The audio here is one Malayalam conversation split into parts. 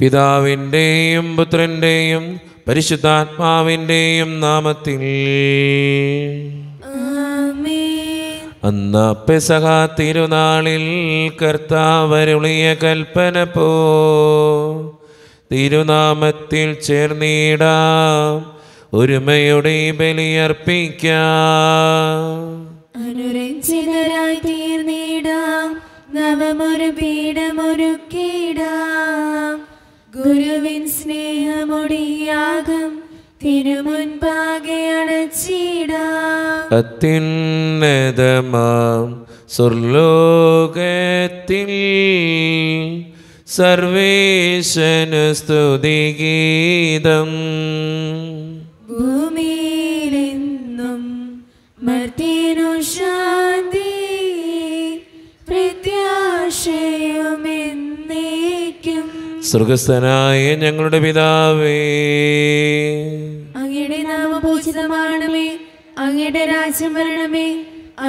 പിതാവിൻ്റെയും പുത്രൻ്റെയും പരിശുദ്ധാത്മാവിൻ്റെയും നാമത്തിൽ അന്ന പെസഹ തിരുനാളിൽ കർത്താവരുളിയ കൽപ്പന പോ തിരുനാമത്തിൽ ചേർന്നിടാം ഒരുമയുടെ ബലിയർപ്പിക്കാം അനുരഞ്ജിതരായി തീർന്നിടാം നവമൊരു പീഠമൊരുക്കിടാം ഗുരുവിൻ സ്നേഹമൊടിയാകും തിരുമുൻപാകെ അടച്ചിടാം അത്യുന്നതമാം സ്വർലോകത്തിൽ സർവേശനു സ്തുതിഗീതം ഭൂമിയിലെന്നും മർത്തിനു ശാന്തി സ്വർഗസ്ഥനായ ഞങ്ങളുടെ പിതാവേ അങ്ങയുടെ നാമപൂജിതമാണമേ അങ്ങയുടെ രാജ്യം വരണമേ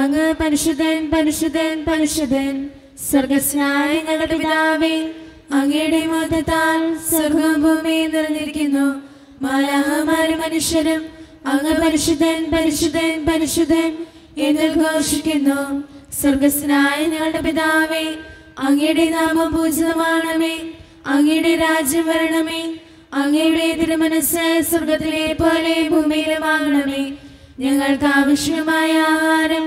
അങ്ങ് പരിശുദ്ധൻ പരിശുദ്ധൻ പരിശുദ്ധൻ സ്വർഗസ്നായ ഞങ്ങളുടെ പിതാവേ അങ്ങയുടെ മതത്താൽ സ്വർഗഭൂമി നിറഞ്ഞിരിക്കുന്നു മാലാഹമാരും മനുഷ്യരും അങ്ങ് പരിശുദ്ധൻ പരിശുദ്ധൻ പരിശുദ്ധൻ എന്ന് ഘോഷിക്കുന്നു സ്വർഗസ്നായ ഞങ്ങളുടെ പിതാവേ അങ്ങയുടെ നാമം പൂജിതമാണമേ അങ്ങയുടെ രാജ്യം വരണമേ അങ്ങയുടെ തിരുമനസ് സ്വർഗത്തിലെ പോലെ ഭൂമിയിലുമാകണമേ ഞങ്ങൾക്ക് ആവശ്യമായ ആഹാരം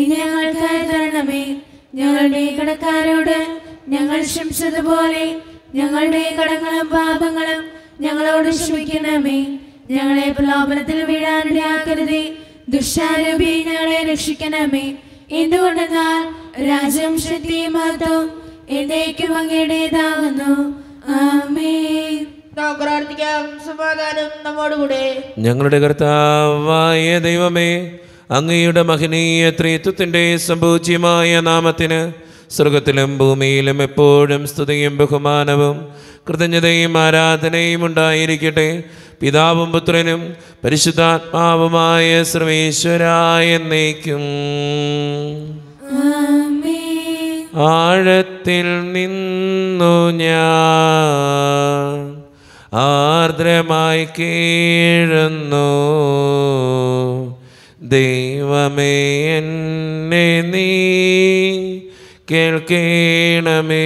ഇനി ഞങ്ങൾക്കായി തരണമേ ഞങ്ങളുടെ കടക്കാരോട് ഞങ്ങൾ ക്ഷമിച്ചതുപോലെ ഞങ്ങളുടെ കടങ്ങളും പാപങ്ങളും ഞങ്ങളോട് ക്ഷമിക്കണമേ ഞങ്ങളെ പ്രലോഭനത്തിൽ വീഴാനിടയാക്കരുതേ ദുഷാരൂപി ഞങ്ങളെ രക്ഷിക്കണമേ എന്തുകൊണ്ടെന്നാൽ രാജ്യം ശക്തി മഹത്വം എന്നേക്കും അങ്ങയുടേതാകുന്നു നമ്മോടുകൂടെ ഞങ്ങളുടെ കർത്താവായ ദൈവമേ അങ്ങയുടെ മഹനീയ ത്രീത്വത്തിൻ്റെ സംഭൂജ്യമായ നാമത്തിന് സ്വർഗത്തിലും ഭൂമിയിലും എപ്പോഴും സ്തുതിയും ബഹുമാനവും കൃതജ്ഞതയും ആരാധനയും ഉണ്ടായിരിക്കട്ടെ പിതാവും പുത്രനും പരിശുദ്ധാത്മാവുമായ സർവേശ്വരായ എന്നേക്കും ആഴത്തിൽ നിന്നു ഞാൻ ആർദ്രമായി കീഴുന്നു ദൈവമേ എന്നെ നീ കേൾക്കണമേ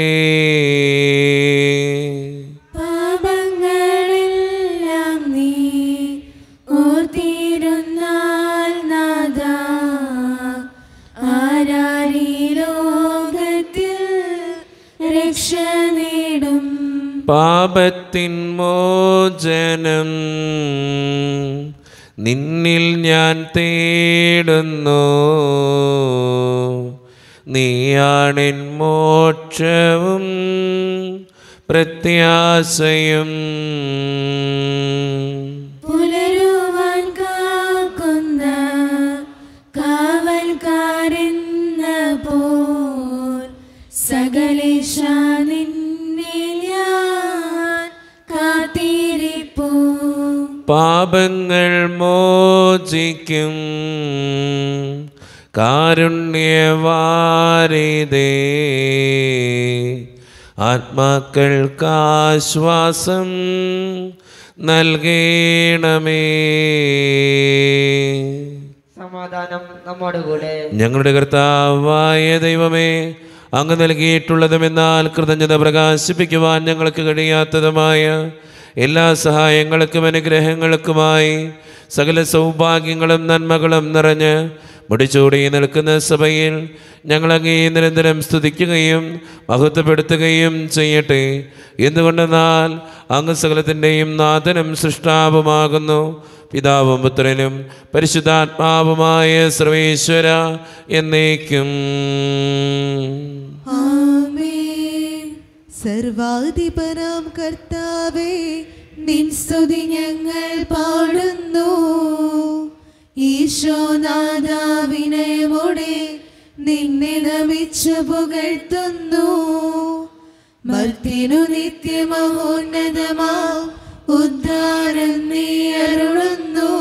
പാപത്തിൻ മോചനം നിന്നിൽ ഞാൻ തേടുന്നു നീയാണിൻ മോക്ഷവും പ്രത്യാശയും പാപങ്ങൾ മോചിക്കും കാരുണ്യവാരിതേ ആത്മാക്കൾക്കാശ്വാസം നൽകണമേ സമാധാനം നമ്മുടെ കൂടെ ഞങ്ങളുടെ കർത്താവായ ദൈവമേ അങ്ങ് നൽകിയിട്ടുള്ളതുമെന്നാൽ കൃതജ്ഞത പ്രകാശിപ്പിക്കുവാൻ ഞങ്ങൾക്ക് കഴിയാത്തതുമായ എല്ലാ സഹായങ്ങൾക്കും അനുഗ്രഹങ്ങൾക്കുമായി സകല സൗഭാഗ്യങ്ങളും നന്മകളും നിറഞ്ഞ് മുടിച്ചൂടി നിൽക്കുന്ന സഭയിൽ ഞങ്ങളങ്ങേ നിരന്തരം സ്തുതിക്കുകയും മഹത്വപ്പെടുത്തുകയും ചെയ്യട്ടെ എന്തുകൊണ്ടെന്നാൽ അങ്ങ് സകലത്തിൻ്റെയും നാഥനും സൃഷ്ടാവുമാകുന്നു പിതാവും പുത്രനും പരിശുദ്ധാത്മാവുമായ സർവേശ്വര എന്നേക്കും ആമേൻ സർവാധിപനാം കർത്താവേ നിൻ സ്തുതി ഞങ്ങൾ പാടുന്നു ഈശോനാഥാവിനയോടെ നിന്നെ നമിച്ചു പുകഴ്ത്തുന്നു മർത്തിനു നിത്യമഹോന്നതമാ ഉദ്ധാരം നീ അരുളുന്നു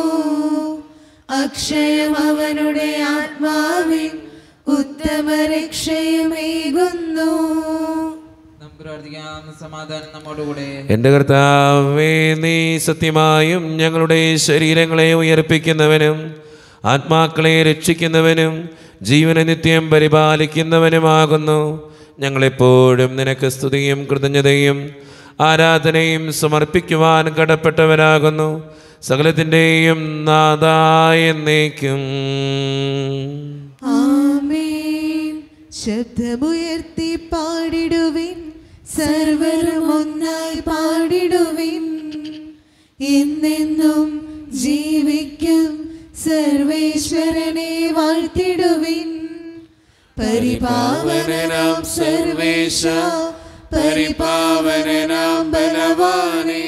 അക്ഷയം അവനുടെ ആത്മാവിൻ ഉത്തമ രക്ഷയുമേകുന്നു എന്റെ കർത്താവേ നീ സത്യമായും ഞങ്ങളുടെ ശരീരങ്ങളെ ഉയർപ്പിക്കുന്നവനും ആത്മാക്കളെ രക്ഷിക്കുന്നവനും ജീവനെ നിത്യം പരിപാലിക്കുന്നവനുമാകുന്നു ഞങ്ങളെപ്പോഴും നിനക്ക് സ്തുതിയും കൃതജ്ഞതയും ആരാധനയും സമർപ്പിക്കുവാൻ കടപ്പെട്ടവരാകുന്നു സകലത്തിൻ്റെയും നാദായ നീക്കും ശബ്ദമുയർത്തി പാടിടുവിൻ സർവരും ഒന്നായി പാടിടുവിൻ എന്നെന്നും ജീവിക്കും സർവേശ്വരനെ വാഴ്ത്തിടുവിൻ പരിപാവനാം സർവേശ പരിപാവനാം ബലവാനേ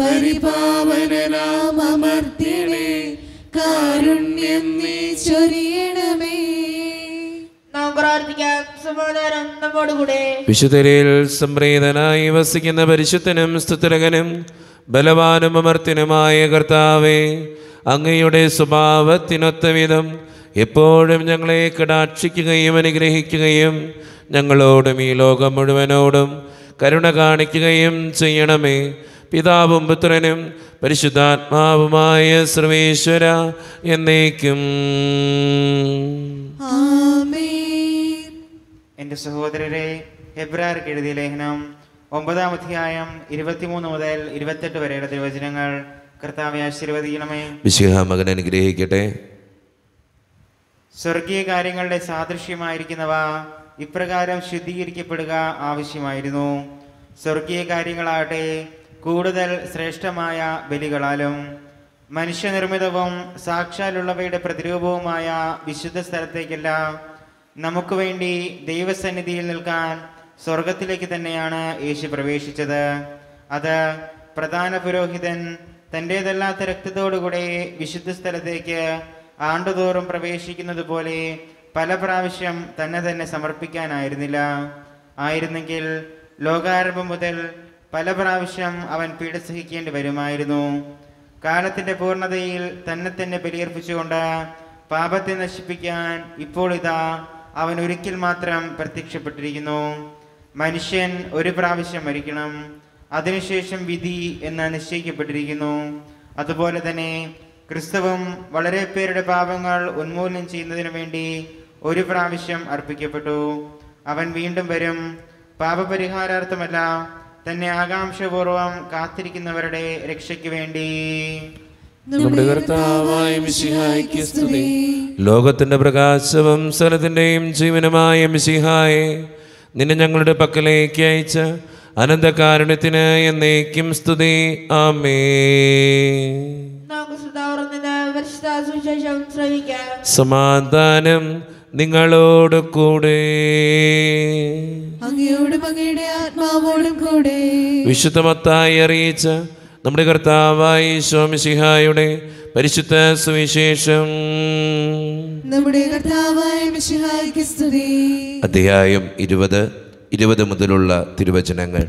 പരിപാവനാം അമർത്തിനെ കാരുണ്യം നീ വിശുദ്ധരിൽ സംപ്രീതനായി വസിക്കുന്ന പരിശുദ്ധനും സ്തുത്രകനും ബലവാനും അമർത്തിനുമായ കർത്താവേ അങ്ങയുടെ സ്വഭാവത്തിനൊത്ത വിധം എപ്പോഴും ഞങ്ങളെ കടാക്ഷിക്കുകയും അനുഗ്രഹിക്കുകയും ഞങ്ങളോടും ഈ ലോകം മുഴുവനോടും കരുണ കാണിക്കുകയും ചെയ്യണമേ പിതാവും പുത്രനും പരിശുദ്ധാത്മാവുമായ സർവേശ്വര എന്നേക്കും ആമേ എൻ്റെ സഹോദരരെ എബ്രാർക്ക് എഴുതിയ ലേഖനം ഒമ്പതാം അധ്യായം ഇരുപത്തിമൂന്ന് മുതൽ ഇരുപത്തെട്ട് വരെയുള്ള തിരുവചനങ്ങൾ കർത്താവെ ആശീർവദിക്കണമേ വിശുഹ മകൻ അനുഗ്രഹിക്കട്ടെ സ്വർഗീയ കാര്യങ്ങളുടെ സാദൃശ്യമായിരിക്കുന്നവ ഇപ്രകാരം ശുദ്ധീകരിക്കപ്പെടുക ആവശ്യമായിരുന്നു സ്വർഗീയ കാര്യങ്ങളാകട്ടെ കൂടുതൽ ശ്രേഷ്ഠമായ ബലികളാലും മനുഷ്യനിർമ്മിതവും സാക്ഷാലുള്ളവയുടെ പ്രതിരൂപവുമായ വിശുദ്ധ സ്ഥലത്തേക്കെല്ലാം നമുക്ക് വേണ്ടി ദൈവസന്നിധിയിൽ നിൽക്കാൻ സ്വർഗത്തിലേക്ക് തന്നെയാണ് യേശു പ്രവേശിച്ചത് അത് പ്രധാന പുരോഹിതൻ തൻ്റേതല്ലാത്ത രക്തത്തോടുകൂടെ വിശുദ്ധ സ്ഥലത്തേക്ക് ആണ്ടുതോറും പ്രവേശിക്കുന്നത് പോലെ പല പ്രാവശ്യം തന്നെ തന്നെ സമർപ്പിക്കാനായിരുന്നില്ല ആയിരുന്നെങ്കിൽ ലോകാരംഭം മുതൽ പല പ്രാവശ്യം അവൻ പീഡ സഹിക്കേണ്ടി വരുമായിരുന്നു കാലത്തിന്റെ പൂർണ്ണതയിൽ തന്നെ തന്നെ ബലിയർപ്പിച്ചുകൊണ്ട് പാപത്തെ നശിപ്പിക്കാൻ ഇപ്പോൾ ഇതാ അവൻ ഒരിക്കൽ മാത്രം പ്രത്യക്ഷപ്പെട്ടിരിക്കുന്നു മനുഷ്യൻ ഒരു പ്രാവശ്യം മരിക്കണം അതിനുശേഷം വിധി എന്ന് നിശ്ചയിക്കപ്പെട്ടിരിക്കുന്നു അതുപോലെ തന്നെ ക്രിസ്തുവും വളരെ പേരുടെ പാപങ്ങൾ ഉന്മൂലനം ചെയ്യുന്നതിന് വേണ്ടി ഒരു പ്രാവശ്യം അർപ്പിക്കപ്പെട്ടു അവൻ വീണ്ടും വരും പാപപരിഹാരാർത്ഥമല്ല തന്നെ ആകാംക്ഷപൂർവം കാത്തിരിക്കുന്നവരുടെ രക്ഷയ്ക്ക് വേണ്ടി നമ്മുടെ കർത്താവായ സ്തുതി ലോകത്തിന്റെ പ്രകാശവും സ്ഥലത്തിന്റെയും ജീവനുമായ മിശിഹായെ നിന്നെ ഞങ്ങളുടെ പക്കലേക്ക് അയച്ച അനന്തകാരുണ്യത്തിന് എന്നേക്കും സ്തുതി ആമേ സമാധാനം നിങ്ങളോട് കൂടെ അങ്ങയോടും അങ്ങയുടെ ആത്മാവോടും കൂടെ വിശുദ്ധമത്തായി അറിയിച്ച നമ്മുടെ കർത്താവായി സ്വാമിസിഹായുടെ പരിശുദ്ധ സുവിശേഷം നമ്മുടെ കർത്താവായ സ്തുതി അധ്യായം ഇരുപത് ഇരുപത് മുതലുള്ള തിരുവചനങ്ങൾ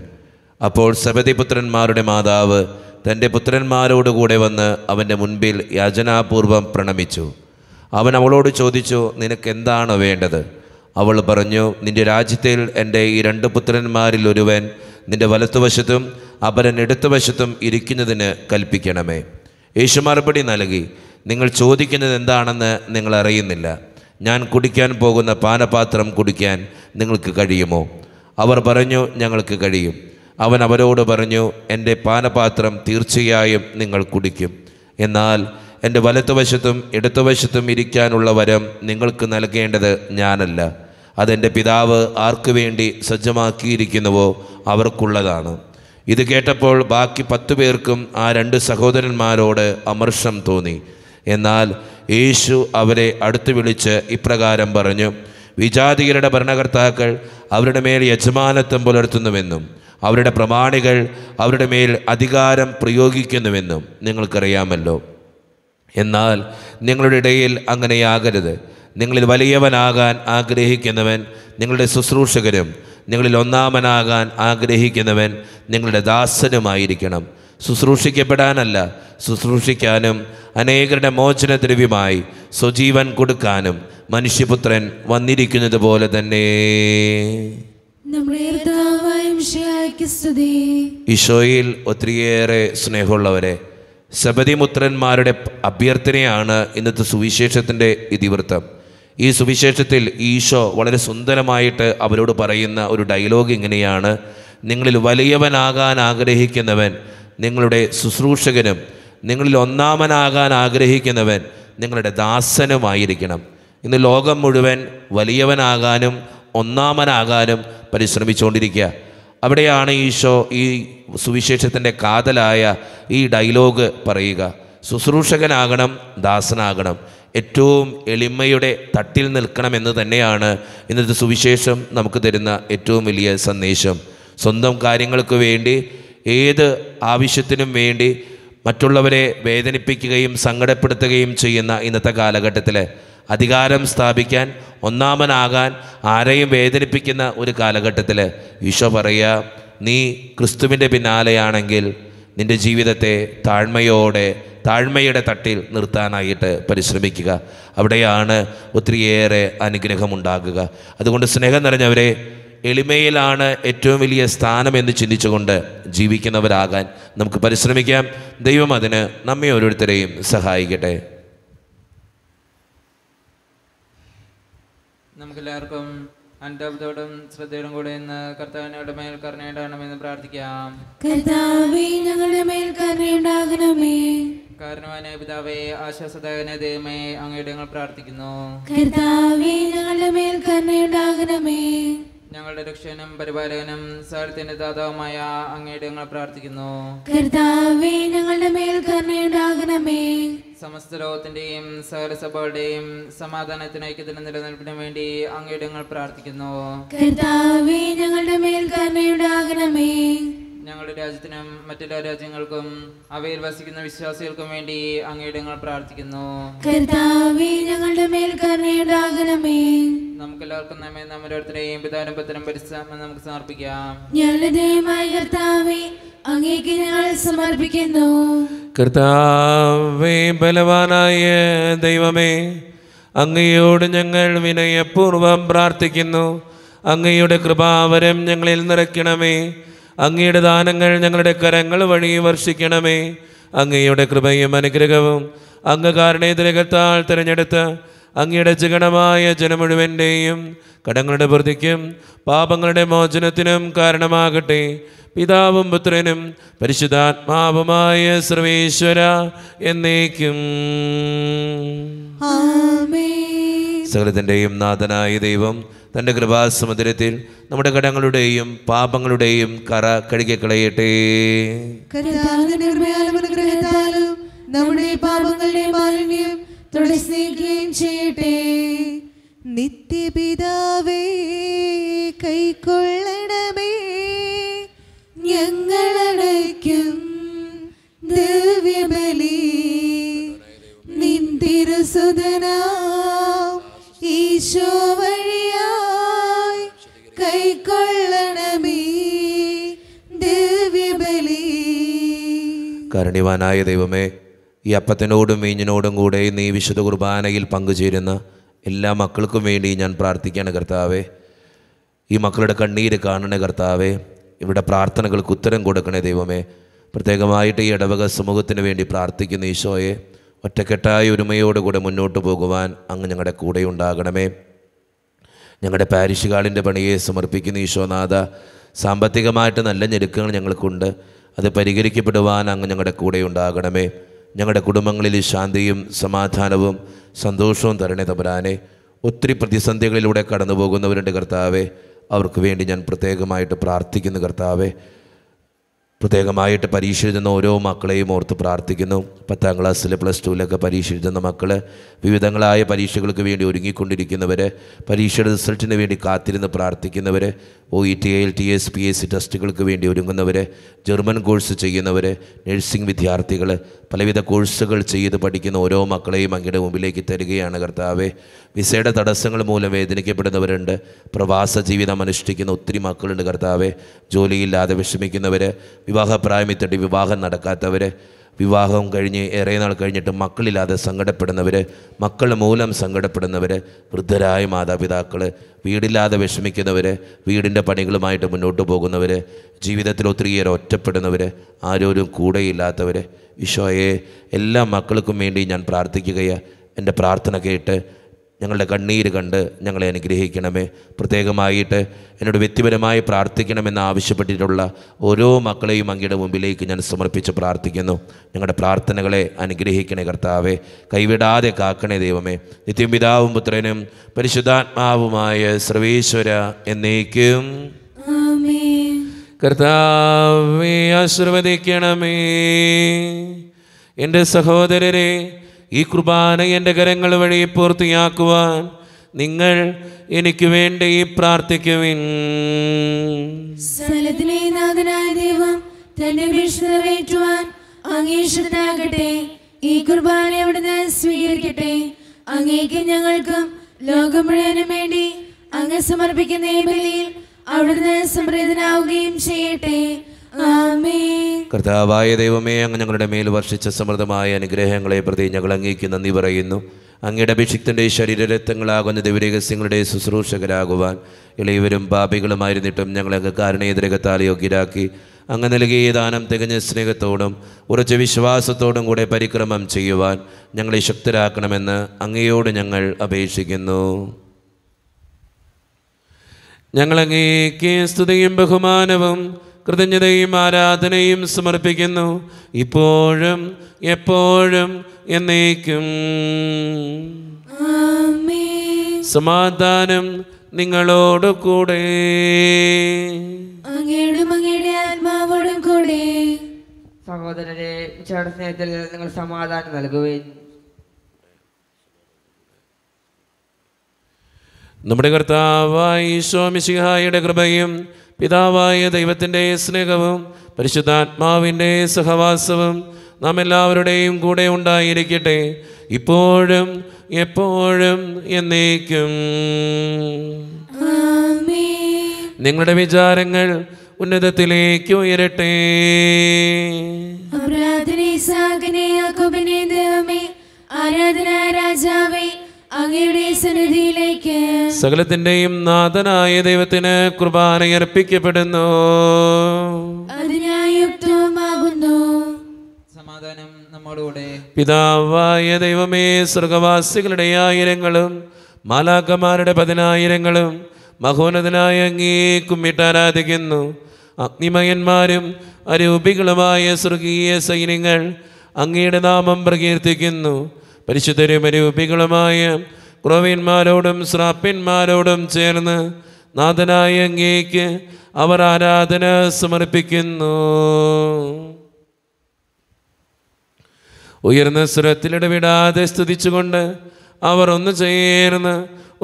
അപ്പോൾ സബതിപുത്രന്മാരുടെ മാതാവ് തൻ്റെ പുത്രന്മാരോടുകൂടെ വന്ന് അവൻ്റെ മുൻപിൽ യാചനാപൂർവം പ്രണമിച്ചു അവൻ അവളോട് ചോദിച്ചു നിനക്ക് എന്താണ് വേണ്ടത് അവൾ പറഞ്ഞു നിന്റെ രാജ്യത്തിൽ എൻ്റെ ഈ രണ്ട് പുത്രന്മാരിൽ ഒരുവൻ നിന്റെ വലത്തുവശത്തും അപരൻ എടുത്തു വശത്തും ഇരിക്കുന്നതിന് കൽപ്പിക്കണമേ യേശു മറുപടി നൽകി നിങ്ങൾ ചോദിക്കുന്നത് എന്താണെന്ന് നിങ്ങൾ അറിയുന്നില്ല ഞാൻ കുടിക്കാൻ പോകുന്ന പാനപാത്രം കുടിക്കാൻ നിങ്ങൾക്ക് കഴിയുമോ അവർ പറഞ്ഞു ഞങ്ങൾക്ക് കഴിയും അവൻ അവരോട് പറഞ്ഞു എൻ്റെ പാനപാത്രം തീർച്ചയായും നിങ്ങൾ കുടിക്കും എന്നാൽ എൻ്റെ വലത്തുവശത്തും ഇടത്തുവശത്തും ഇരിക്കാനുള്ള വരം നിങ്ങൾക്ക് നൽകേണ്ടത് ഞാനല്ല അതെൻ്റെ പിതാവ് ആർക്കു വേണ്ടി സജ്ജമാക്കിയിരിക്കുന്നുവോ അവർക്കുള്ളതാണ് ഇത് കേട്ടപ്പോൾ ബാക്കി പത്ത് പേർക്കും ആ രണ്ട് സഹോദരന്മാരോട് അമർഷം തോന്നി എന്നാൽ യേശു അവരെ അടുത്ത് വിളിച്ച് ഇപ്രകാരം പറഞ്ഞു വിജാതികളുടെ ഭരണകർത്താക്കൾ അവരുടെ മേൽ യജമാനത്വം പുലർത്തുന്നുവെന്നും അവരുടെ പ്രമാണികൾ അവരുടെ മേൽ അധികാരം പ്രയോഗിക്കുന്നുവെന്നും നിങ്ങൾക്കറിയാമല്ലോ എന്നാൽ നിങ്ങളുടെ ഇടയിൽ അങ്ങനെയാകരുത് നിങ്ങളിൽ വലിയവനാകാൻ ആഗ്രഹിക്കുന്നവൻ നിങ്ങളുടെ ശുശ്രൂഷകരും നിങ്ങളിൽ ഒന്നാമനാകാൻ ആഗ്രഹിക്കുന്നവൻ നിങ്ങളുടെ ദാസനുമായിരിക്കണം ശുശ്രൂഷിക്കപ്പെടാനല്ല ശുശ്രൂഷിക്കാനും അനേകരുടെ ദ്രവ്യമായി സ്വജീവൻ കൊടുക്കാനും മനുഷ്യപുത്രൻ വന്നിരിക്കുന്നത് പോലെ തന്നെ ഈശോയിൽ ഒത്തിരിയേറെ സ്നേഹമുള്ളവരെ ശബരിമുത്രന്മാരുടെ അഭ്യർത്ഥനയാണ് ഇന്നത്തെ സുവിശേഷത്തിൻ്റെ ഇതിവൃത്തം ഈ സുവിശേഷത്തിൽ ഈശോ വളരെ സുന്ദരമായിട്ട് അവരോട് പറയുന്ന ഒരു ഡയലോഗ് ഇങ്ങനെയാണ് നിങ്ങളിൽ വലിയവനാകാൻ ആഗ്രഹിക്കുന്നവൻ നിങ്ങളുടെ ശുശ്രൂഷകനും നിങ്ങളിൽ ഒന്നാമനാകാൻ ആഗ്രഹിക്കുന്നവൻ നിങ്ങളുടെ ദാസനുമായിരിക്കണം ഇന്ന് ലോകം മുഴുവൻ വലിയവനാകാനും ഒന്നാമനാകാനും പരിശ്രമിച്ചുകൊണ്ടിരിക്കുക അവിടെയാണ് ഈശോ ഈ സുവിശേഷത്തിൻ്റെ കാതലായ ഈ ഡയലോഗ് പറയുക ശുശ്രൂഷകനാകണം ദാസനാകണം ഏറ്റവും എളിമയുടെ തട്ടിൽ നിൽക്കണമെന്ന് തന്നെയാണ് ഇന്നത്തെ സുവിശേഷം നമുക്ക് തരുന്ന ഏറ്റവും വലിയ സന്ദേശം സ്വന്തം കാര്യങ്ങൾക്ക് വേണ്ടി ഏത് ആവശ്യത്തിനും വേണ്ടി മറ്റുള്ളവരെ വേദനിപ്പിക്കുകയും സങ്കടപ്പെടുത്തുകയും ചെയ്യുന്ന ഇന്നത്തെ കാലഘട്ടത്തിൽ അധികാരം സ്ഥാപിക്കാൻ ഒന്നാമനാകാൻ ആരെയും വേദനിപ്പിക്കുന്ന ഒരു കാലഘട്ടത്തിൽ ഈശോ പറയുക നീ ക്രിസ്തുവിൻ്റെ പിന്നാലെയാണെങ്കിൽ നിൻ്റെ ജീവിതത്തെ താഴ്മയോടെ താഴ്മയുടെ തട്ടിൽ നിർത്താനായിട്ട് പരിശ്രമിക്കുക അവിടെയാണ് ഒത്തിരിയേറെ അനുഗ്രഹമുണ്ടാകുക അതുകൊണ്ട് സ്നേഹം നിറഞ്ഞവരെ എളിമയിലാണ് ഏറ്റവും വലിയ സ്ഥാനമെന്ന് ചിന്തിച്ചുകൊണ്ട് ജീവിക്കുന്നവരാകാൻ നമുക്ക് പരിശ്രമിക്കാം ദൈവം അതിന് നമ്മെ ഓരോരുത്തരെയും സഹായിക്കട്ടെ നമുക്കെല്ലാവർക്കും അനുതാപത്തോടും ശ്രദ്ധയോടും കൂടെ ഇന്ന് കർത്താവിനോട് മേൽ കരുണയുണ്ടാകണമെന്ന് പ്രാർത്ഥിക്കാം കർത്താവേ ഞങ്ങളുടെ മേൽ കരുണയുണ്ടാകണമേ കാരണവാനായ പിതാവേ ആശ്വാസദായകനെ ദൈവമേ അങ്ങയുടെ ഞങ്ങൾ പ്രാർത്ഥിക്കുന്നു കർത്താവേ ഞങ്ങളുടെ മേൽ കരുണയുണ്ടാകണമേ ഞങ്ങളുടെ രക്ഷകനും പരിപാലകനും സകലത്തിന്റെ ദാതാവുമായ അങ്ങയുടെ ഞങ്ങൾ പ്രാർത്ഥിക്കുന്നു കർത്താവേ ഞങ്ങളുടെ മേൽ കരുണയുണ്ടാകണമേ സമസ്ത ലോകത്തിന്റെയും സകല സഭകളുടെയും സമാധാനത്തിന് ഐക്യത്തിന് നിലനിൽപ്പിനും വേണ്ടി അങ്ങയുടെ ഞങ്ങൾ പ്രാർത്ഥിക്കുന്നു കർത്താവേ ഞങ്ങളുടെ മേൽ കരുണയുണ്ടാകണമേ ഞങ്ങളുടെ രാജ്യത്തിനും മറ്റെല്ലാ രാജ്യങ്ങൾക്കും അവയിൽ വസിക്കുന്ന വിശ്വാസികൾക്കും വേണ്ടി അങ്ങയുടെ ഞങ്ങൾ പ്രാർത്ഥിക്കുന്നു ഞങ്ങളുടെ മേൽ നമുക്ക് എല്ലാവർക്കും നമ്മെ നമ്മുടെയും പിതാവിനും പത്തനും പരിശ്രമം നമുക്ക് സമർപ്പിക്കാം ഞങ്ങളുടെ ദൈവമായ കർത്താവേ അങ്ങേക്ക് ഞങ്ങൾ സമർപ്പിക്കുന്നു കർത്താവേ ബലവാനായ ദൈവമേ അങ്ങയോട് ഞങ്ങൾ വിനയപൂർവം പ്രാർത്ഥിക്കുന്നു അങ്ങയുടെ കൃപാവരം ഞങ്ങളിൽ നിറയ്ക്കണമേ അങ്ങയുടെ ദാനങ്ങൾ ഞങ്ങളുടെ കരങ്ങൾ വഴി വർഷിക്കണമേ അങ്ങയുടെ കൃപയും അനുഗ്രഹവും അങ്ങ് കാരണേതരകത്താൽ തിരഞ്ഞെടുത്ത് അങ്ങയുടെ ജഗണമായ ജനമുഴുവൻ്റെയും കടങ്ങളുടെ വൃദ്ധിക്കും പാപങ്ങളുടെ മോചനത്തിനും കാരണമാകട്ടെ പിതാവും പുത്രനും പരിശുദ്ധാത്മാവുമായ സർവേശ്വര എന്നേക്കും ആമേ സകലത്തിൻ്റെയും നാഥനായ ദൈവം തൻ്റെ കൃപാസമുദ്രത്തിൽ നമ്മുടെ കടങ്ങളുടെയും പാപങ്ങളുടെയും കറ കഴുകിക്കളയട്ടെ നമ്മുടെ നിത്യപിതാവേ കൈക്കൊള്ളണമേ ഞങ്ങളടയ്ക്കും ദിവ്യബലി കരുണിവാനായ ദൈവമേ ഈ അപ്പത്തിനോടും മീഞ്ഞിനോടും കൂടെ നീ വിശുദ്ധ കുർബാനയിൽ പങ്കുചേരുന്ന എല്ലാ മക്കൾക്കും വേണ്ടി ഞാൻ പ്രാർത്ഥിക്കുകയാണ് കർത്താവേ ഈ മക്കളുടെ കണ്ണീര് കാണണേ കർത്താവേ ഇവരുടെ പ്രാർത്ഥനകൾക്ക് ഉത്തരം കൊടുക്കണേ ദൈവമേ പ്രത്യേകമായിട്ട് ഈ ഇടവക സമൂഹത്തിന് വേണ്ടി പ്രാർത്ഥിക്കുന്ന ഈശോയെ ഒറ്റക്കെട്ടായ ഒരുമയോടുകൂടെ മുന്നോട്ട് പോകുവാൻ അങ്ങ് ഞങ്ങളുടെ കൂടെ ഉണ്ടാകണമേ ഞങ്ങളുടെ പാരിഷുകാളിൻ്റെ പണിയെ സമർപ്പിക്കുന്ന ഈശോനാഥ സാമ്പത്തികമായിട്ട് നല്ല ഞെരുക്കങ്ങൾ ഞങ്ങൾക്കുണ്ട് അത് പരിഹരിക്കപ്പെടുവാൻ അങ്ങ് ഞങ്ങളുടെ കൂടെ ഉണ്ടാകണമേ ഞങ്ങളുടെ കുടുംബങ്ങളിൽ ശാന്തിയും സമാധാനവും സന്തോഷവും തരണേ തമരാനെ ഒത്തിരി പ്രതിസന്ധികളിലൂടെ കടന്നു പോകുന്നവരുണ്ട് കർത്താവെ അവർക്ക് വേണ്ടി ഞാൻ പ്രത്യേകമായിട്ട് പ്രാർത്ഥിക്കുന്നു കർത്താവെ പ്രത്യേകമായിട്ട് പരീക്ഷ എഴുതുന്ന ഓരോ മക്കളെയും ഓർത്ത് പ്രാർത്ഥിക്കുന്നു പത്താം ക്ലാസ്സിൽ പ്ലസ് ടുവിലൊക്കെ പരീക്ഷ എഴുതുന്ന മക്കൾ വിവിധങ്ങളായ പരീക്ഷകൾക്ക് വേണ്ടി ഒരുങ്ങിക്കൊണ്ടിരിക്കുന്നവർ പരീക്ഷയുടെ റിസൾട്ടിന് വേണ്ടി കാത്തിരുന്ന് പ്രാർത്ഥിക്കുന്നവർ O E T L T S P S C ടെസ്റ്റുകൾക്ക് വേണ്ടി ഒരുങ്ങുന്നവർ ജർമ്മൻ കോഴ്സ് ചെയ്യുന്നവർ നഴ്സിംഗ് വിദ്യാർത്ഥികൾ പലവിധ കോഴ്സുകൾ ചെയ്ത് പഠിക്കുന്ന ഓരോ മക്കളെയും അങ്ങയുടെ മുമ്പിലേക്ക് തരികയാണ് കർത്താവെ വിസയുടെ തടസ്സങ്ങൾ മൂലം വേദനിക്കപ്പെടുന്നവരുണ്ട് പ്രവാസ ജീവിതം അനുഷ്ഠിക്കുന്ന ഒത്തിരി മക്കളുണ്ട് കർത്താവെ ജോലിയില്ലാതെ വിഷമിക്കുന്നവർ വിവാഹപ്രായമിത്തട്ടി വിവാഹം നടക്കാത്തവർ വിവാഹം കഴിഞ്ഞ് ഏറെ നാൾ കഴിഞ്ഞിട്ട് മക്കളില്ലാതെ സങ്കടപ്പെടുന്നവർ മക്കൾ മൂലം സങ്കടപ്പെടുന്നവർ വൃദ്ധരായ മാതാപിതാക്കൾ വീടില്ലാതെ വിഷമിക്കുന്നവർ വീടിൻ്റെ പണികളുമായിട്ട് മുന്നോട്ട് പോകുന്നവർ ജീവിതത്തിൽ ഒത്തിരിയേറെ ഒറ്റപ്പെടുന്നവർ ആരോരും കൂടെയില്ലാത്തവർ ഈശോയെ എല്ലാ മക്കൾക്കും വേണ്ടി ഞാൻ പ്രാർത്ഥിക്കുകയാണ് എൻ്റെ പ്രാർത്ഥന കേട്ട് ഞങ്ങളുടെ കണ്ണീര് കണ്ട് ഞങ്ങളെ അനുഗ്രഹിക്കണമേ പ്രത്യേകമായിട്ട് എന്നോട് വ്യക്തിപരമായി പ്രാർത്ഥിക്കണമെന്ന് ആവശ്യപ്പെട്ടിട്ടുള്ള ഓരോ മക്കളെയും അങ്ങയുടെ മുമ്പിലേക്ക് ഞാൻ സമർപ്പിച്ച് പ്രാർത്ഥിക്കുന്നു ഞങ്ങളുടെ പ്രാർത്ഥനകളെ അനുഗ്രഹിക്കണേ കർത്താവെ കൈവിടാതെ കാക്കണേ ദൈവമേ നിത്യം പിതാവും പുത്രനും പരിശുദ്ധാത്മാവുമായ സർവേശ്വര എന്നേക്കും കർത്താവേ ആശീർവദിക്കണമേ എൻ്റെ സഹോദരരെ ഈ കുർബാന എൻ്റെ കരങ്ങൾ വഴി പൂർത്തിയാക്കുവാൻ നിങ്ങൾ എനിക്ക് വേണ്ടി പ്രാർത്ഥിക്കുവിൻ സ്ഥലത്തിലെ നാഥനായ ദൈവം തന്റെ ഭീഷണമേറ്റുവാൻ അങ്ങേഷ്ടത്താകട്ടെ ഈ കുർബാന അവിടുന്ന് സ്വീകരിക്കട്ടെ അങ്ങേക്ക് ഞങ്ങൾക്കും ലോകം മുഴുവനും വേണ്ടി അങ്ങ് സമർപ്പിക്കുന്ന ഈ ബലിയിൽ അവിടുന്ന് സംപ്രീതനാവുകയും ചെയ്യട്ടെ ആമേ കർത്താവായ ദൈവമേ അങ്ങ് ഞങ്ങളുടെ മേൽ വർഷിച്ച സമൃദ്ധമായ അനുഗ്രഹങ്ങളെ പ്രതി ഞങ്ങൾ അങ്ങേക്ക് നന്ദി പറയുന്നു അങ്ങയുടെ അഭിഷിക്തൻ്റെ ശരീരരത്നങ്ങളാകുന്ന ദൈവരഹസ്യങ്ങളുടെ ശുശ്രൂഷകരാകുവാൻ ഇളയവരും പാപികളുമായിരുന്നിട്ടും ഞങ്ങളൊക്കെ കാരണേതരകത്താൽ യോഗ്യരാക്കി അങ്ങ് നൽകിയ ദാനം തികഞ്ഞ സ്നേഹത്തോടും ഉറച്ച വിശ്വാസത്തോടും കൂടെ പരിക്രമം ചെയ്യുവാൻ ഞങ്ങളെ ശക്തരാക്കണമെന്ന് അങ്ങയോട് ഞങ്ങൾ അപേക്ഷിക്കുന്നു ഞങ്ങളങ്ങേക്ക് സ്തുതിയും ബഹുമാനവും കൃതജ്ഞതയും ആരാധനയും സമർപ്പിക്കുന്നു ഇപ്പോഴും എപ്പോഴും എന്നേക്കും സമാധാനം നിങ്ങളോട് കൂടെ ആത്മാവോടും കൂടെ സ്നേഹത്തിൽ നിങ്ങൾ സമാധാനം നൽകുകയും നമ്മുടെ കർത്താവായി സ്വാമി സിഹായുടെ കൃപയും പിതാവായ ദൈവത്തിൻ്റെ സ്നേഹവും പരിശുദ്ധാത്മാവിൻ്റെ സഹവാസവും നാം എല്ലാവരുടെയും കൂടെ ഉണ്ടായിരിക്കട്ടെ ഇപ്പോഴും എപ്പോഴും എന്നേക്കും നിങ്ങളുടെ വിചാരങ്ങൾ ഉന്നതത്തിലേക്ക് ഉയരട്ടെ ആരാധന രാജാവേ സന്നിധിയിലേക്ക് സകലത്തിന്റെയും നാഥനായ ദൈവത്തിന് കുർബാന അർപ്പിക്കപ്പെടുന്നു പിതാവായ ദൈവമേ സ്വർഗവാസികളുടെ ആയിരങ്ങളും മാലാക്കമാരുടെ പതിനായിരങ്ങളും മഹോന്നതനായ അങ്ങേ കുമ്മിട്ടാരാധിക്കുന്നു അഗ്നിമയന്മാരും അരൂപികളുമായ സ്വർഗീയ സൈന്യങ്ങൾ അങ്ങയുടെ നാമം പ്രകീർത്തിക്കുന്നു പരിശുദ്ധരും രൂപികളുമായ ക്രോവിന്മാരോടും ശ്രാപ്പിന്മാരോടും ചേർന്ന് നാഥനായ അങ്ങേക്ക് അവർ ആരാധന സമർപ്പിക്കുന്നു ഉയർന്ന സ്വരത്തിലിടവിടാതെ സ്തുതിച്ചുകൊണ്ട് അവർ ഒന്ന് ചേർന്ന്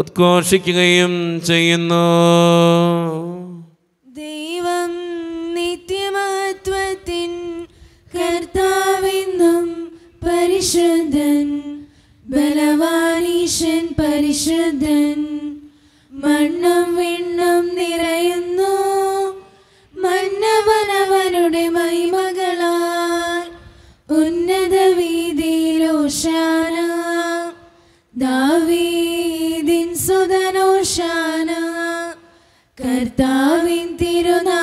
ഉദ്ഘോഷിക്കുകയും ചെയ്യുന്നു ദൈവം നിത്യമഹത്വത്തിൻ കർത്താവിന്നും പരിശുദ്ധൻ ബലവാനീശൻ പരിശുദ്ധൻ മണ്ണും വിണ്ണും നിറയുന്നു മന്നവനവനുടെ മൈമകളാൽ ഉന്നത വീതിയിലോഷാന ദാവീദിൻ സുതനോഷാന കർത്താവിൻ തിരുനാ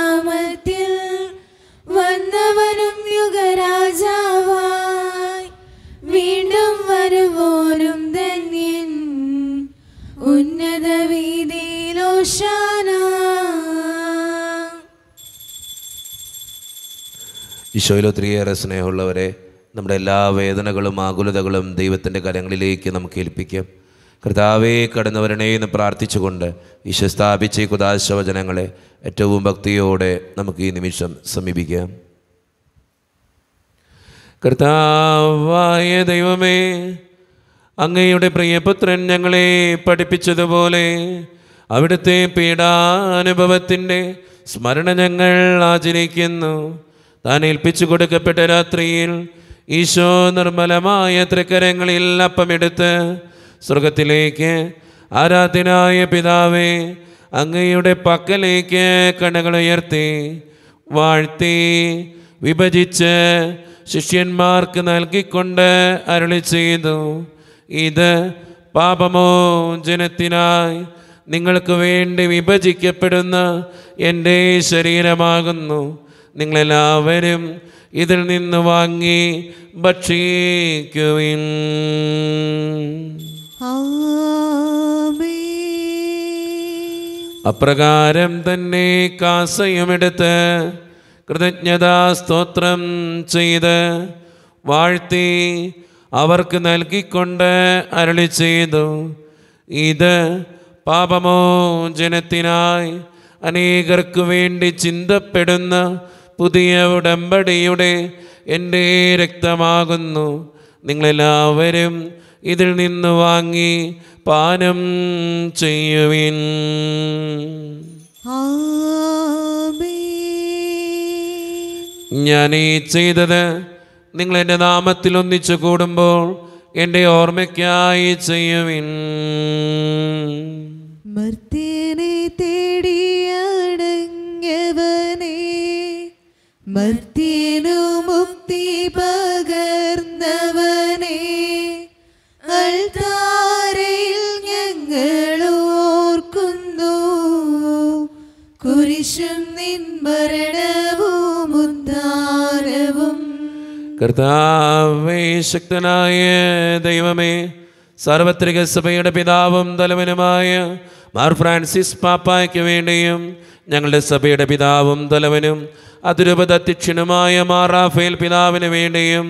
ഈശോയിൽ ഒത്തിരിയേറെ സ്നേഹമുള്ളവരെ നമ്മുടെ എല്ലാ വേദനകളും ആകുലതകളും ദൈവത്തിൻ്റെ കരങ്ങളിലേക്ക് നമുക്ക് ഏൽപ്പിക്കാം കർത്താവേ കടന്നവരണേ എന്ന് പ്രാർത്ഥിച്ചുകൊണ്ട് വിശ്വസ്ഥാപിച്ച ഈ ഏറ്റവും ഭക്തിയോടെ നമുക്ക് ഈ നിമിഷം സമീപിക്കാം കർത്താവായ ദൈവമേ അങ്ങയുടെ പ്രിയപുത്രൻ ഞങ്ങളെ പഠിപ്പിച്ചതുപോലെ അവിടുത്തെ പീഡാനുഭവത്തിൻ്റെ സ്മരണ ഞങ്ങൾ ആചരിക്കുന്നു താൻ ഏൽപ്പിച്ചു കൊടുക്കപ്പെട്ട രാത്രിയിൽ ഈശോ നിർമ്മലമായ തൃക്കരങ്ങളിൽ അപ്പമെടുത്ത് സ്വർഗത്തിലേക്ക് ആരാധനായ പിതാവെ അങ്ങയുടെ പക്കലേക്ക് കണ്ണുകളുയർത്തി വാഴ്ത്തി വിഭജിച്ച് ശിഷ്യന്മാർക്ക് നൽകിക്കൊണ്ട് അരുളി ചെയ്തു ഇത് പാപമോ ജനത്തിനായി നിങ്ങൾക്ക് വേണ്ടി വിഭജിക്കപ്പെടുന്ന എൻ്റെ ശരീരമാകുന്നു നിങ്ങളെല്ലാവരും ഇതിൽ നിന്ന് വാങ്ങി ഭക്ഷിക്കുവിൻ അപ്രകാരം തന്നെ കാസയുമെടുത്ത് കൃതജ്ഞതാ സ്തോത്രം ചെയ്ത് വാഴ്ത്തി അവർക്ക് നൽകിക്കൊണ്ട് അരളി ചെയ്തു ഇത് പാപമോ ജനത്തിനായി അനേകർക്കു വേണ്ടി ചിന്തപ്പെടുന്ന പുതിയ ഉടമ്പടിയുടെ എൻ്റെ രക്തമാകുന്നു നിങ്ങളെല്ലാവരും ഇതിൽ നിന്ന് വാങ്ങി പാനം ചെയ്യുവിൻ ഞാൻ ഈ ചെയ്തത് നിങ്ങൾ എൻ്റെ നാമത്തിൽ ഒന്നിച്ചു കൂടുമ്പോൾ എൻ്റെ ഓർമ്മയ്ക്കായി ചെയ്യുവിൻ തേടി മർത്യനു മുക്തി പകർന്നവനെ അൽത്താരയിൽ ഞങ്ങൾ ഓർക്കുന്നു കുരിശും മരണവും ഉദ്ധാരവും കർത്താവേ ശക്തനായ ദൈവമേ സാർവത്രിക സഭയുടെ പിതാവും തലവനുമായ മാർ ഫ്രാൻസിസ് പാപ്പായ്ക്ക് വേണ്ടിയും ഞങ്ങളുടെ സഭയുടെ പിതാവും തലവനും അതിരൂപത അധ്യക്ഷനുമായ മാർ റാഫേൽ പിതാവിന് വേണ്ടിയും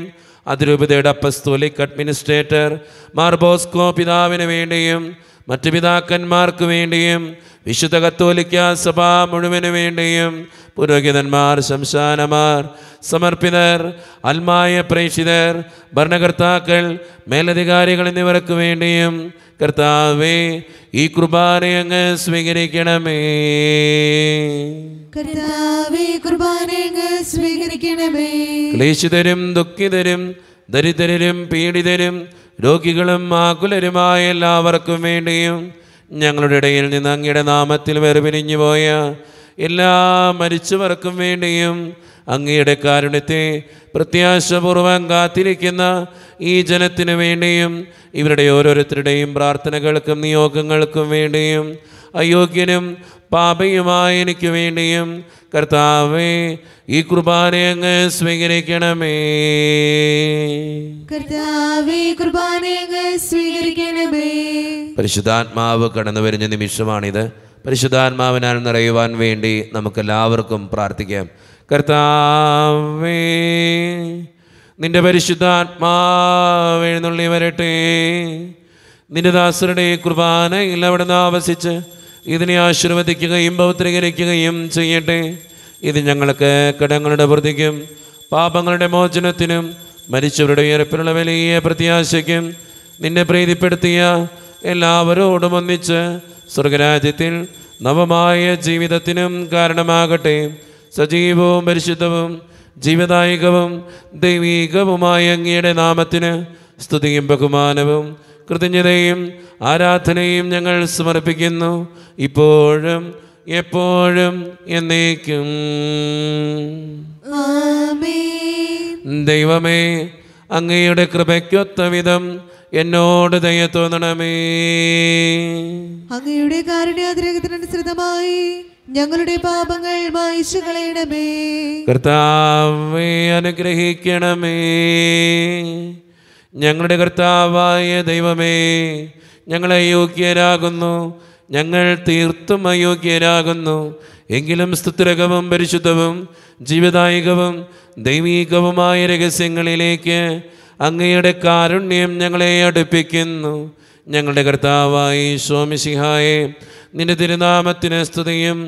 അതിരൂപതയുടെ അപ്പസ്തോലിക് അഡ്മിനിസ്ട്രേറ്റർ മാർ ബോസ്കോ പിതാവിന് വേണ്ടിയും മറ്റു പിതാക്കന്മാർക്ക് വേണ്ടിയും വിശുദ്ധ കത്തോലിക്ക സഭ മുഴുവനു വേണ്ടിയും പുരോഹിതന്മാർ ശംശാനമാർ സമർപ്പിതർ അൽമായ പ്രേക്ഷിതർ ഭരണകർത്താക്കൾ മേലധികാരികൾ എന്നിവർക്ക് വേണ്ടിയും കർത്താവേ ഈ കുർബാന അങ്ങ് സ്വീകരിക്കണമേ കർത്താവേ സ്വീകരിക്കണമേ ക്ലേശിതരും ദുഃഖിതരും ദരിദ്രരും പീഡിതരും രോഗികളും ആകുലരുമായ എല്ലാവർക്കും വേണ്ടിയും ഞങ്ങളുടെ ഇടയിൽ നിന്ന് അങ്ങയുടെ നാമത്തിൽ വെറുപിരിഞ്ഞു പോയ എല്ലാ മരിച്ചവർക്കും വേണ്ടിയും അങ്ങയുടെ കാരുണ്യത്തെ പ്രത്യാശപൂർവം കാത്തിരിക്കുന്ന ഈ ജനത്തിനു വേണ്ടിയും ഇവരുടെ ഓരോരുത്തരുടെയും പ്രാർത്ഥനകൾക്കും നിയോഗങ്ങൾക്കും വേണ്ടിയും അയോഗ്യനും പാപയുമായ എനിക്ക് വേണ്ടിയും കർത്താവേ ഈ കുർബാന അങ്ങ് സ്വീകരിക്കണമേ കർത്താവേ സ്വീകരിക്കണമേ പരിശുദ്ധാത്മാവ് കടന്നു വരുന്ന നിമിഷമാണിത് പരിശുദ്ധാത്മാവിനാൽ നിറയുവാൻ വേണ്ടി നമുക്കെല്ലാവർക്കും പ്രാർത്ഥിക്കാം കർത്താവേ നിന്റെ പരിശുദ്ധാത്മാവ് എഴുന്നള്ളി വരട്ടെ നിന്റെ ദാസരുടെ കുർബാനയിൽ അവിടെ നിന്ന് ആവസിച്ച് ഇതിനെ ആശീർവദിക്കുകയും പൗത്രീകരിക്കുകയും ചെയ്യട്ടെ ഇത് ഞങ്ങൾക്ക് കടങ്ങളുടെ വൃത്തിക്കും പാപങ്ങളുടെ മോചനത്തിനും മരിച്ചവരുടെ ഉയർപ്പിനുള്ള വലിയ പ്രത്യാശയ്ക്കും നിന്നെ പ്രീതിപ്പെടുത്തിയ എല്ലാവരോടും ഒന്നിച്ച് സ്വർഗരാജ്യത്തിൽ നവമായ ജീവിതത്തിനും കാരണമാകട്ടെ സജീവവും പരിശുദ്ധവും ജീവദായകവും ദൈവീകവുമായ അങ്ങയുടെ നാമത്തിന് സ്തുതിയും ബഹുമാനവും കൃതജ്ഞതയും ആരാധനയും ഞങ്ങൾ സമർപ്പിക്കുന്നു ഇപ്പോഴും എപ്പോഴും എന്നേക്കും ദൈവമേ അങ്ങയുടെ വിധം എന്നോട് ദയ തോന്നണമേ അങ്ങയുടെ കാരുണ്യാഗ്രഹത്തിനനുസൃതമായി ഞങ്ങളുടെ പാപങ്ങൾ മായിച്ചു കളയണമേ കർത്താവെ അനുഗ്രഹിക്കണമേ ഞങ്ങളുടെ കർത്താവായ ദൈവമേ ഞങ്ങളെ അയോഗ്യരാകുന്നു ഞങ്ങൾ തീർത്തും അയോഗ്യരാകുന്നു എങ്കിലും സ്തുത്രകവും പരിശുദ്ധവും ജീവദായകവും ദൈവീകവുമായ രഹസ്യങ്ങളിലേക്ക് അങ്ങയുടെ കാരുണ്യം ഞങ്ങളെ അടുപ്പിക്കുന്നു ഞങ്ങളുടെ കർത്താവായി സ്വാമിസിഹായെ നിന്റെ തിരുനാമത്തിന് സ്തുതിയും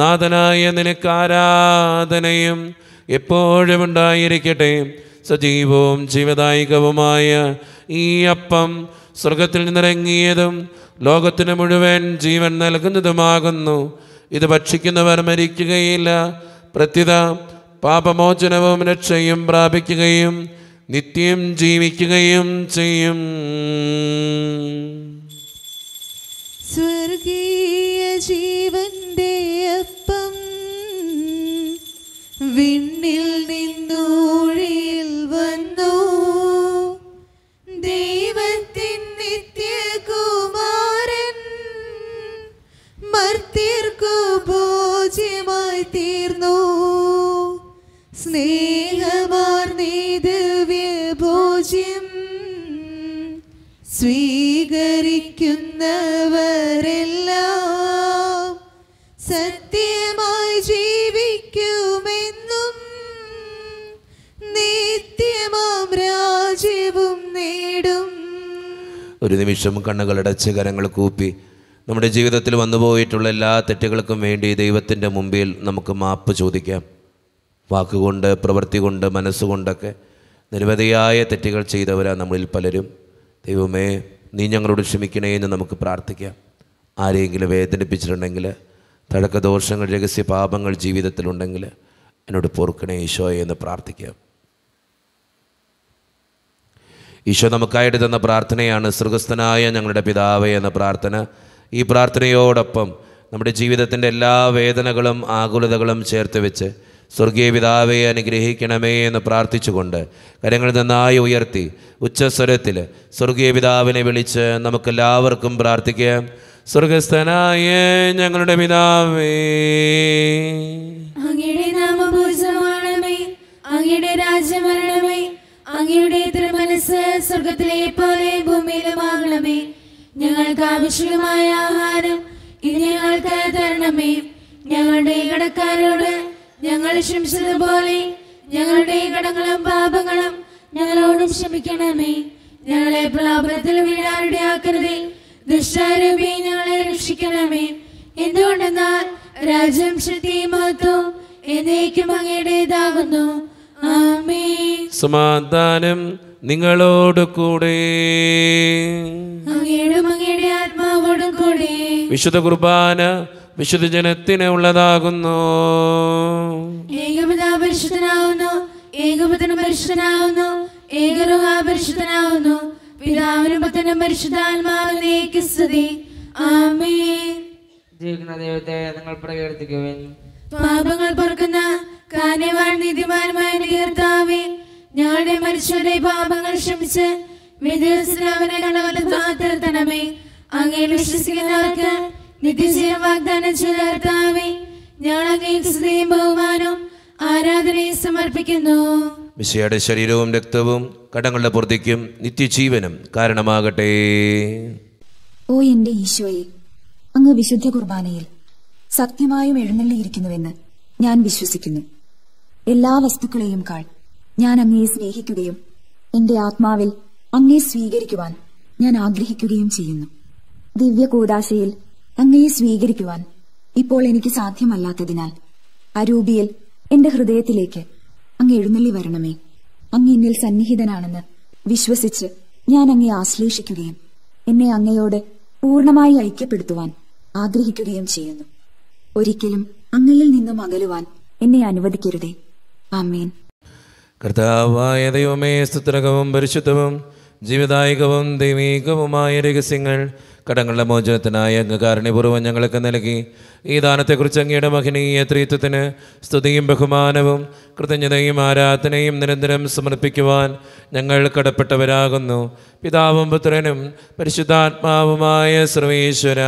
നാഥനായ നിനക്ക് ആരാധനയും എപ്പോഴും ഉണ്ടായിരിക്കട്ടെ സജീവവും ജീവദായികവുമായ ഈ അപ്പം സ്വർഗത്തിൽ നിന്നിറങ്ങിയതും ലോകത്തിന് മുഴുവൻ ജീവൻ നൽകുന്നതുമാകുന്നു ഇത് ഭക്ഷിക്കുന്നവർ മരിക്കുകയില്ല പ്രത്യുത പാപമോചനവും രക്ഷയും പ്രാപിക്കുകയും നിത്യം ജീവിക്കുകയും ചെയ്യും സ്വർഗീയ ജീവന്റെ അപ്പം വിണ്ണിൽ നിന്നൂഴ തീർന്നു സ്നേഹമാർന്നേ ദിവ്യഭോജ്യം സ്വീകരിക്കുന്നവരെല്ലാം സത്യമായി ജീവിക്കുമെന്നും നിത്യമാം രാജ്യവും നേടും ഒരു നിമിഷം കണ്ണുകളടച്ച് കരങ്ങൾ കൂപ്പി നമ്മുടെ ജീവിതത്തിൽ വന്നുപോയിട്ടുള്ള എല്ലാ തെറ്റുകൾക്കും വേണ്ടി ദൈവത്തിൻ്റെ മുമ്പിൽ നമുക്ക് മാപ്പ് ചോദിക്കാം വാക്കുകൊണ്ട് പ്രവൃത്തി കൊണ്ട് മനസ്സുകൊണ്ടൊക്കെ നിരവധിയായ തെറ്റുകൾ ചെയ്തവരാണ് നമ്മളിൽ പലരും ദൈവമേ നീ ഞങ്ങളോട് ക്ഷമിക്കണേ എന്ന് നമുക്ക് പ്രാർത്ഥിക്കാം ആരെയെങ്കിലും വേദനിപ്പിച്ചിട്ടുണ്ടെങ്കിൽ തടക്കദോഷങ്ങൾ രഹസ്യ പാപങ്ങൾ ജീവിതത്തിലുണ്ടെങ്കിൽ എന്നോട് പൊറുക്കണേ ഈശോയെ എന്ന് പ്രാർത്ഥിക്കാം ഈശോ നമുക്കായിട്ട് തന്ന പ്രാർത്ഥനയാണ് സൃഗസ്ഥനായ ഞങ്ങളുടെ പിതാവേ എന്ന പ്രാർത്ഥന ഈ പ്രാർത്ഥനയോടൊപ്പം നമ്മുടെ ജീവിതത്തിൻ്റെ എല്ലാ വേദനകളും ആകുലതകളും ചേർത്ത് വെച്ച് സ്വർഗീയ പിതാവെ അനുഗ്രഹിക്കണമേ എന്ന് പ്രാർത്ഥിച്ചുകൊണ്ട് കരങ്ങൾ നന്നായി ഉയർത്തി ഉച്ചസ്വരത്തിൽ സ്വർഗീയ പിതാവിനെ വിളിച്ച് നമുക്കെല്ലാവർക്കും പ്രാർത്ഥിക്കാം സ്വർഗസ്ഥനായ ഞങ്ങളുടെ പിതാവേ അങ്ങയുടെ നാമപൂജമാണമേ അങ്ങയുടെ രാജ്യമരണമേ അങ്ങയുടെ പോലെ ഞങ്ങൾക്ക് ആവശ്യമായ ആഹാരം ഇത് ഞങ്ങൾക്ക് തരണമേ ഞങ്ങളുടെ കടക്കാരോട് ഞങ്ങൾ ക്ഷമിച്ചത് പോലെ ഞങ്ങളുടെ കടങ്ങളും പാപങ്ങളും ഞങ്ങളോടും ക്ഷമിക്കണമേ ഞങ്ങളെ പ്രലാപനത്തിൽ വീഴാറുടെ ആക്കരുതേ ദുഷ്ടാരൂപി ഞങ്ങളെ രക്ഷിക്കണമേ എന്തുകൊണ്ടെന്നാൽ രാജ്യം ശക്തി മഹത്വം എന്നേക്കും അങ്ങയുടേതാകുന്നു ആമേ സമാധാനം നിങ്ങളോട് കൂടെ അങ്ങയുടെ വിശുദ്ധ കുർബാന വിശുദ്ധ ജനത്തിന് ഉള്ളതാകുന്നു ഏകപിതാപരിശുദ്ധനാകുന്നു ഏകപുത്രനും പരിശുദ്ധനാകുന്നു ഏകരോഹാപരിശുദ്ധനാകുന്നു പിതാവിനും പുത്രനും പരിശുദ്ധാത്മാവിനേക്ക് സ്തുതി ആമേൻ ജീവിക്കുന്ന ദൈവത്തെ നിങ്ങൾ പ്രകീർത്തിക്കുവിൻ പാപങ്ങൾ പൊറുക്കുന്ന കാന്യവാൻ നീതിമാനുമായ കീർത്താവേ ഞങ്ങളുടെ മനുഷ്യരുടെ പാപങ്ങൾ ക്ഷമിച്ച് വിദേശത്തിന് അവനെ കണ്ടവരെ പാത്രത്തണമേ അങ്ങയിൽ വിശ്വസിക്കുന്നവർക്ക് നിത്യജീവൻ വാഗ്ദാനം ചെയ്ത ഞാൻ അങ്ങയിൽ ബഹുമാനവും ആരാധനയെ സമർപ്പിക്കുന്നു മിശയുടെ ശരീരവും രക്തവും കടങ്ങളുടെ പൂർത്തിക്കും നിത്യജീവനും കാരണമാകട്ടെ ഓ എന്റെ ഈശോയെ അങ്ങ് വിശുദ്ധ കുർബാനയിൽ സത്യമായും എഴുന്നള്ളിയിരിക്കുന്നുവെന്ന് ഞാൻ വിശ്വസിക്കുന്നു എല്ലാ വസ്തുക്കളെയും കാൾ ഞാൻ അങ്ങയെ സ്നേഹിക്കുകയും എന്റെ ആത്മാവിൽ അങ്ങയെ സ്വീകരിക്കുവാൻ ഞാൻ ആഗ്രഹിക്കുകയും ചെയ്യുന്നു ദിവ്യകൂദാശയിൽ അങ്ങയെ സ്വീകരിക്കുവാൻ ഇപ്പോൾ എനിക്ക് സാധ്യമല്ലാത്തതിനാൽ അരൂപിയിൽ എന്റെ ഹൃദയത്തിലേക്ക് അങ്ങ് എഴുന്നള്ളി വരണമേ അങ്ങ് എന്നിൽ സന്നിഹിതനാണെന്ന് വിശ്വസിച്ച് ഞാൻ അങ്ങയെ ആശ്ലേഷിക്കുകയും എന്നെ അങ്ങയോട് പൂർണ്ണമായി ഐക്യപ്പെടുത്തുവാൻ ആഗ്രഹിക്കുകയും ചെയ്യുന്നു ഒരിക്കലും അങ്ങയിൽ നിന്നും അകലുവാൻ എന്നെ അനുവദിക്കരുതേ ആമീൻ കർത്താവായ ദൈവമേ സ്തുത്രകവും പരിശുദ്ധവും ജീവിതായികവും ദൈവീകവുമായ രഹസ്യങ്ങൾ കടങ്ങളുടെ മോചനത്തിനായ അങ്ങ് ഞങ്ങൾക്ക് നൽകി ഈ ദാനത്തെക്കുറിച്ച് അങ്ങയുടെ മഹിനീയ ത്രീത്വത്തിന് സ്തുതിയും ബഹുമാനവും കൃതജ്ഞതയും ആരാധനയും നിരന്തരം സമർപ്പിക്കുവാൻ ഞങ്ങൾ കടപ്പെട്ടവരാകുന്നു പിതാവും പുത്രനും പരിശുദ്ധാത്മാവുമായ സർവേശ്വര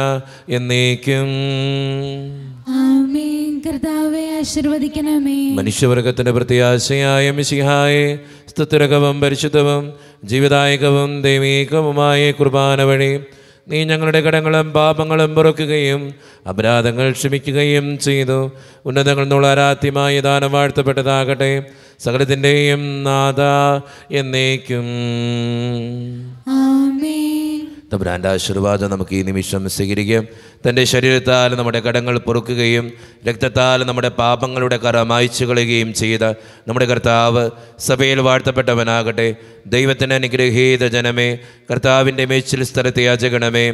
എന്നേക്കും മനുഷ്യവർഗത്തിന്റെ പ്രത്യാശയായ മിശിഹായെ സ്തുത്രകവും പരിശുദ്ധവും ജീവദായകവും ദൈവീകവുമായ കുർബാന വഴി നീ ഞങ്ങളുടെ കടങ്ങളും പാപങ്ങളും പൊറുക്കുകയും അപരാധങ്ങൾ ക്ഷമിക്കുകയും ചെയ്തു ഉന്നതങ്ങൾ നിന്നുള്ള ആരാധ്യമായി ദാനം വാഴ്ത്തപ്പെട്ടതാകട്ടെ സകലത്തിൻ്റെയും നാഥ എന്നേക്കും ആമേ തമ്പുരാൻ്റെ ആശീർവാദം നമുക്ക് ഈ നിമിഷം സ്വീകരിക്കുകയും തൻ്റെ ശരീരത്താൽ നമ്മുടെ കടങ്ങൾ പൊറുക്കുകയും രക്തത്താൽ നമ്മുടെ പാപങ്ങളുടെ കറ മായ്ച്ചു കളയുകയും ചെയ്ത നമ്മുടെ കർത്താവ് സഭയിൽ വാഴ്ത്തപ്പെട്ടവനാകട്ടെ ദൈവത്തിന് അനുഗ്രഹീത ജനമേ കർത്താവിൻ്റെ മേച്ചിൽ സ്ഥലത്തെ യാചകണമേ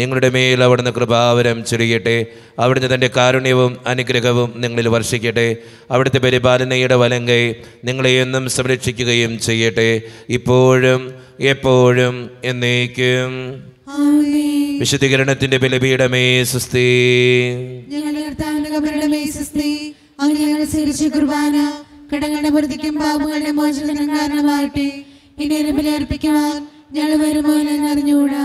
നിങ്ങളുടെ മേൽ അവിടുന്ന് കൃപാവരം ചൊരിയട്ടെ അവിടുന്ന് തൻ്റെ കാരുണ്യവും അനുഗ്രഹവും നിങ്ങളിൽ വർഷിക്കട്ടെ അവിടുത്തെ പരിപാലനയുടെ വലങ്കൈ നിങ്ങളെയെന്നും സംരക്ഷിക്കുകയും ചെയ്യട്ടെ ഇപ്പോഴും എപ്പോഴും എന്നേക്കും വിശുദ്ധീകരണത്തിന്റെ ബലപീഠമേ സുസ്തി ഞങ്ങളുടെ കർത്താവിന്റെ കബറിടമേ സുസ്തി അങ്ങനെ ഞങ്ങൾ സ്വീകരിച്ച കുർബാന കടങ്ങളുടെ പൊരുതിക്കും പാപങ്ങളുടെ മോചനം കാരണമാകട്ടെ എന്നെ അർപ്പിക്കുവാൻ ഞങ്ങൾ വരുമോ അറിഞ്ഞുകൂടാ